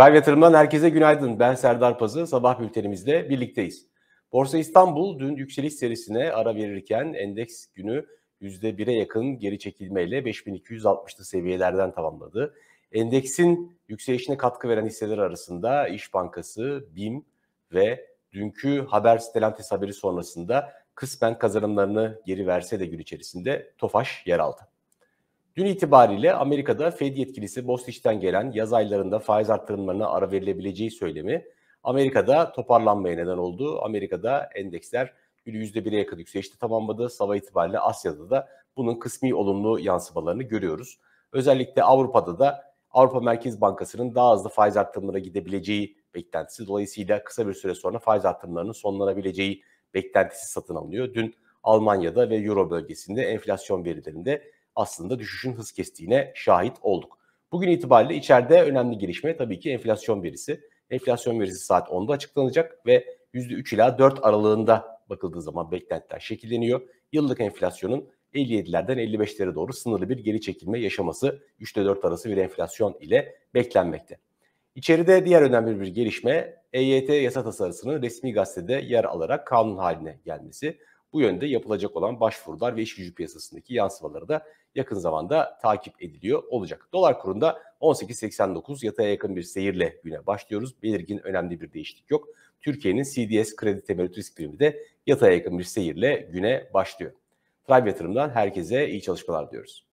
Prime Yatırım'dan herkese günaydın. Ben Serdar Pazı. Sabah bültenimizde birlikteyiz. Borsa İstanbul dün yükseliş serisine ara verirken endeks günü %1'e yakın geri çekilmeyle 5260'lı seviyelerden tamamladı. Endeksin yükselişine katkı veren hisseler arasında İş Bankası, BİM ve dünkü haber Stellantis haberi sonrasında kısmen kazanımlarını geri verse de gün içerisinde Tofaş yer aldı. Dün itibariyle Amerika'da Fed yetkilisi Bostich'ten gelen yaz aylarında faiz arttırımlarına ara verilebileceği söylemi Amerika'da toparlanmaya neden oldu. Amerika'da endeksler %1'e yakın yükselişte tamamladı. Sabah itibariyle Asya'da da bunun kısmi olumlu yansımalarını görüyoruz. Özellikle Avrupa'da da Avrupa Merkez Bankası'nın daha hızlı faiz arttırımlara gidebileceği beklentisi. Dolayısıyla kısa bir süre sonra faiz arttırımlarının sonlanabileceği beklentisi satın alınıyor. Dün Almanya'da ve Euro bölgesinde enflasyon verilerinde aslında düşüşün hız kestiğine şahit olduk. Bugün itibariyle içeride önemli gelişme tabii ki enflasyon verisi. Enflasyon verisi saat 10'da açıklanacak ve %3 ila 4 aralığında bakıldığı zaman beklentiler şekilleniyor. Yıllık enflasyonun 57'lerden 55'lere doğru sınırlı bir geri çekilme yaşaması 3'te 4 arası bir enflasyon ile beklenmekte. İçeride diğer önemli bir gelişme EYT yasa tasarısının resmi gazetede yer alarak kanun haline gelmesi. Bu yönde yapılacak olan başvurular ve iş gücü piyasasındaki yansımaları da yakın zamanda takip ediliyor olacak. Dolar kurunda 18.89 yataya yakın bir seyirle güne başlıyoruz. Belirgin önemli bir değişiklik yok. Türkiye'nin CDS kredi temettü risk primi de yataya yakın bir seyirle güne başlıyor. Tribe yatırımdan herkese iyi çalışmalar diyoruz.